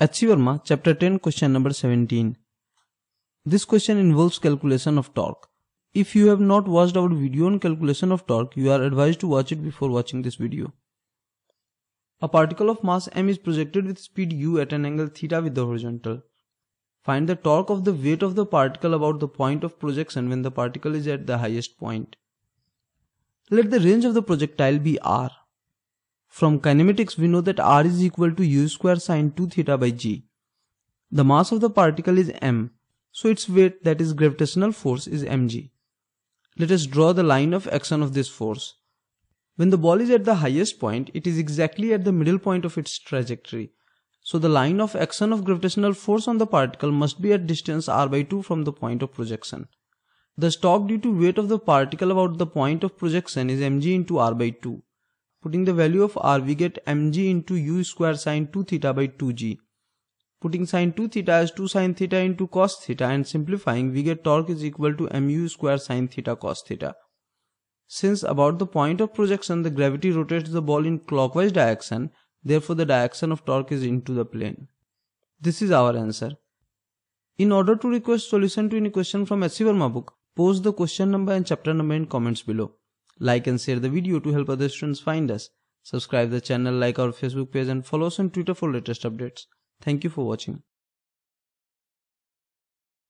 H.C. chapter 10, question number 17. This question involves calculation of torque. If you have not watched our video on calculation of torque, you are advised to watch it before watching this video. A particle of mass m is projected with speed u at an angle theta with the horizontal. Find the torque of the weight of the particle about the point of projection when the particle is at the highest point. Let the range of the projectile be r. From kinematics, we know that r is equal to u square sine 2 theta by g. The mass of the particle is m, so its weight that is gravitational force is mg. Let us draw the line of action of this force. When the ball is at the highest point, it is exactly at the middle point of its trajectory. So the line of action of gravitational force on the particle must be at distance r by 2 from the point of projection. The torque due to weight of the particle about the point of projection is mg into r by 2. Putting the value of r, we get mg into u square sine 2 theta by 2g. Putting sine 2 theta as 2 sine theta into cos theta and simplifying, we get torque is equal to mu square sine theta cos theta. Since about the point of projection, the gravity rotates the ball in clockwise direction, therefore the direction of torque is into the plane. This is our answer. In order to request solution to any question from S. Verma book, post the question number and chapter number in comments below. Like and share the video to help other students find us. Subscribe the channel, like our Facebook page and follow us on Twitter for latest updates. Thank you for watching.